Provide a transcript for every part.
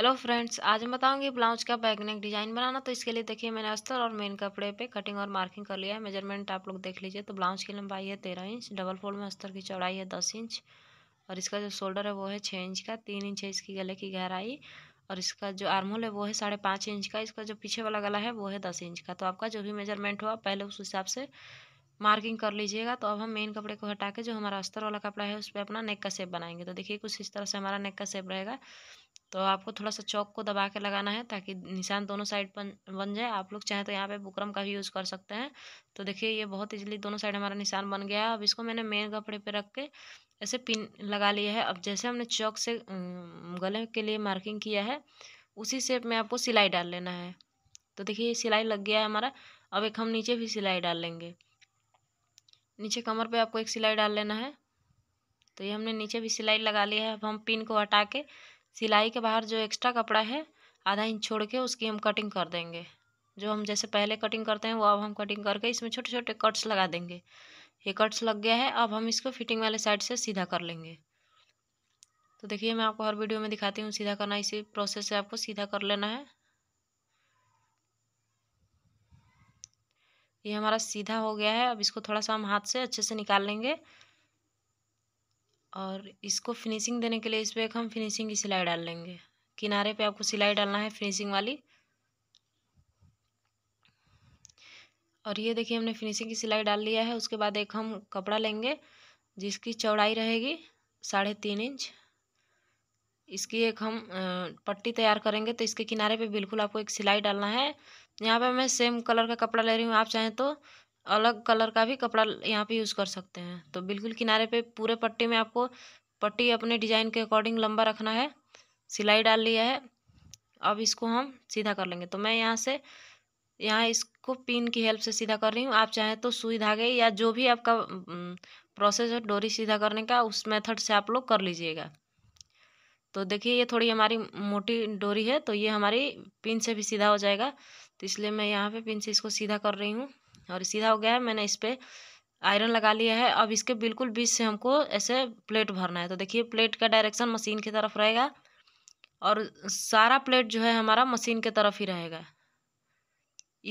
hello friends आज मैं बताऊंगी ब्लाउज का बैक नेक डिज़ाइन बनाना तो इसके लिए देखिए मैंने अस्तर और मेन कपड़े पे कटिंग और मार्किंग कर लिया है मेजरमेंट आप लोग देख लीजिए तो ब्लाउज की लंबाई है तेरह इंच डबल फोल्ड में अस्तर की चौड़ाई है दस इंच और इसका जो शोल्डर है वो है छः इंच का तीन इंच है इसकी गले की गहराई और इसका जो आर्मोल है वो है साढ़े पाँच इंच का इसका जो पीछे वाला गला है वो है दस इंच का तो आपका जो भी मेजरमेंट हुआ पहले उस हिसाब से मार्किंग कर लीजिएगा तो अब हम मेन कपड़े को हटा के जो हमारा अस्तर वाला कपड़ा है उस पर अपना नेक का सेप बनाएंगे तो देखिए कुछ इस तरह से हमारा नेक का सेप रहेगा तो आपको थोड़ा सा चौक को दबा के लगाना है ताकि निशान दोनों साइड बन बन जाए आप लोग चाहें तो यहाँ पे बुकरम का भी यूज़ कर सकते हैं तो देखिए ये बहुत इजीली दोनों साइड हमारा निशान बन गया है अब इसको मैंने मेन कपड़े पे रख के ऐसे पिन लगा लिया है अब जैसे हमने चौक से गले के लिए मार्किंग किया है उसी शेप में आपको सिलाई डाल लेना है तो देखिए सिलाई लग गया है हमारा अब एक हम नीचे भी सिलाई डाल लेंगे नीचे कमर पर आपको एक सिलाई डाल लेना है तो ये हमने नीचे भी सिलाई लगा लिया है अब हम पिन को हटा के सिलाई के बाहर जो एक्स्ट्रा कपड़ा है आधा इंच छोड़ के उसकी हम कटिंग कर देंगे जो हम जैसे पहले कटिंग करते हैं वो अब हम कटिंग करके इसमें छोटे छोटे कट्स लगा देंगे ये कट्स लग गया है अब हम इसको फिटिंग वाले साइड से सीधा कर लेंगे तो देखिए मैं आपको हर वीडियो में दिखाती हूँ सीधा करना इसी प्रोसेस से आपको सीधा कर लेना है ये हमारा सीधा हो गया है अब इसको थोड़ा सा हम हाथ से अच्छे से निकाल लेंगे और इसको फिनिशिंग देने के लिए इस पर एक हम फिनिशिंग की सिलाई डाल लेंगे किनारे पे आपको सिलाई डालना है फिनिशिंग वाली और ये देखिए हमने फिनिशिंग की सिलाई डाल लिया है उसके बाद एक हम कपड़ा लेंगे जिसकी चौड़ाई रहेगी साढ़े तीन इंच इसकी एक हम पट्टी तैयार करेंगे तो इसके किनारे पे बिल्कुल आपको एक सिलाई डालना है यहाँ पे मैं सेम कलर का कपड़ा ले रही हूँ आप चाहें तो अलग कलर का भी कपड़ा यहाँ पे यूज़ कर सकते हैं तो बिल्कुल किनारे पे पूरे पट्टी में आपको पट्टी अपने डिजाइन के अकॉर्डिंग लंबा रखना है सिलाई डाल लिया है अब इसको हम सीधा कर लेंगे तो मैं यहाँ से यहाँ इसको पिन की हेल्प से सीधा कर रही हूँ आप चाहें तो सुई धागे या जो भी आपका प्रोसेस है डोरी सीधा करने का उस मेथड से आप लोग कर लीजिएगा तो देखिए ये थोड़ी हमारी मोटी डोरी है तो ये हमारी पिन से भी सीधा हो जाएगा तो इसलिए मैं यहाँ पे पिन से इसको सीधा कर रही हूँ और सीधा हो गया है मैंने इस पर आयरन लगा लिया है अब इसके बिल्कुल बीच से हमको ऐसे प्लेट भरना है तो देखिए प्लेट का डायरेक्शन मशीन की तरफ रहेगा और सारा प्लेट जो है हमारा मशीन के तरफ ही रहेगा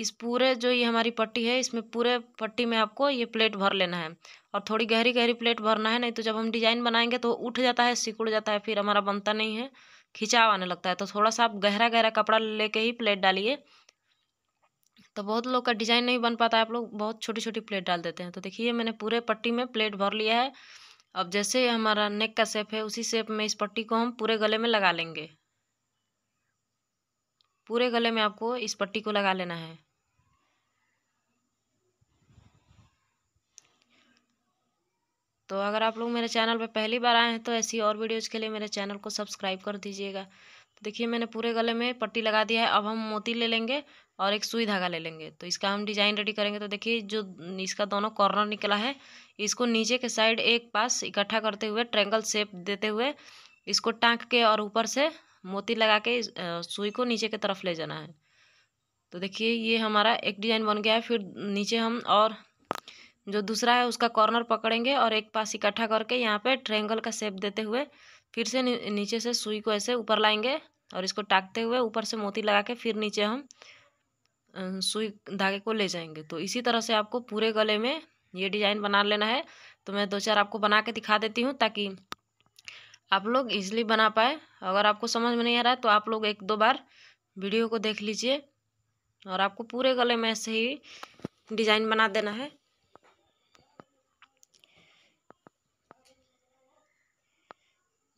इस पूरे जो ये हमारी पट्टी है इसमें पूरे पट्टी में आपको ये प्लेट भर लेना है और थोड़ी गहरी गहरी प्लेट भरना है नहीं तो जब हम डिजाइन बनाएंगे तो उठ जाता है सिकुड़ जाता है फिर हमारा बनता नहीं है खिंचाव आने लगता है तो थोड़ा सा आप गहरा गहरा कपड़ा लेके ही प्लेट डालिए तो बहुत लोग का डिज़ाइन नहीं बन पाता है आप लोग बहुत छोटी छोटी प्लेट डाल देते हैं तो देखिए मैंने पूरे पट्टी में प्लेट भर लिया है अब जैसे हमारा नेक का शेप है उसी शेप में इस पट्टी को हम पूरे गले में लगा लेंगे पूरे गले में आपको इस पट्टी को लगा लेना है तो अगर आप लोग मेरे चैनल पर पहली बार आए हैं तो ऐसी और वीडियोज़ के लिए मेरे चैनल को सब्सक्राइब कर दीजिएगा तो देखिए मैंने पूरे गले में पट्टी लगा दिया है अब हम मोती ले लेंगे और एक सुई धागा ले लेंगे तो इसका हम डिजाइन रेडी करेंगे तो देखिए जो इसका दोनों कॉर्नर निकला है इसको नीचे के साइड एक पास इकट्ठा करते हुए ट्रेंगल शेप देते हुए इसको टाँक के और ऊपर से मोती लगा के सुई को नीचे की तरफ ले जाना है तो देखिए ये हमारा एक डिजाइन बन गया है फिर नीचे हम और जो दूसरा है उसका कॉर्नर पकड़ेंगे और एक पास इकट्ठा करके यहाँ पे ट्रेंगल का शेप देते हुए फिर से नीचे से सुई को ऐसे ऊपर लाएंगे और इसको टाकते हुए ऊपर से मोती लगा के फिर नीचे हम सुई धागे को ले जाएंगे तो इसी तरह से आपको पूरे गले में ये डिजाइन बना लेना है तो मैं दो चार आपको बना के दिखा देती हूँ ताकि आप लोग इजिली बना पाए अगर आपको समझ में नहीं आ रहा है तो आप लोग एक दो बार वीडियो को देख लीजिए और आपको पूरे गले में ऐसे ही डिजाइन बना देना है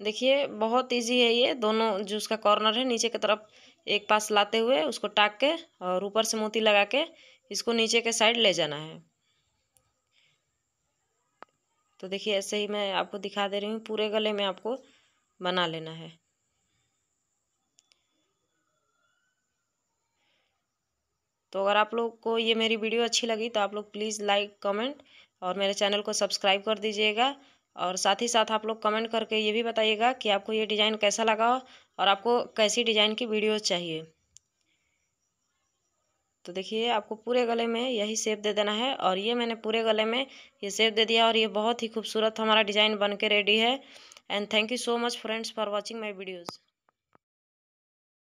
देखिए बहुत इजी है ये दोनों जो उसका कॉर्नर है नीचे की तरफ एक पास लाते हुए उसको टाक के और ऊपर से मोती लगा के इसको नीचे के साइड ले जाना है तो देखिए ऐसे ही मैं आपको दिखा दे रही हूँ पूरे गले में आपको बना लेना है तो अगर आप लोग को ये मेरी वीडियो अच्छी लगी तो आप लोग प्लीज़ लाइक कमेंट और मेरे चैनल को सब्सक्राइब कर दीजिएगा और साथ ही साथ आप लोग कमेंट करके ये भी बताइएगा कि आपको ये डिज़ाइन कैसा लगा और आपको कैसी डिज़ाइन की वीडियो चाहिए तो देखिए आपको पूरे गले में यही सेप दे देना है और ये मैंने पूरे गले में ये सेप दे दिया और ये बहुत ही खूबसूरत हमारा डिज़ाइन बन के रेडी है and thank you so much friends for watching my videos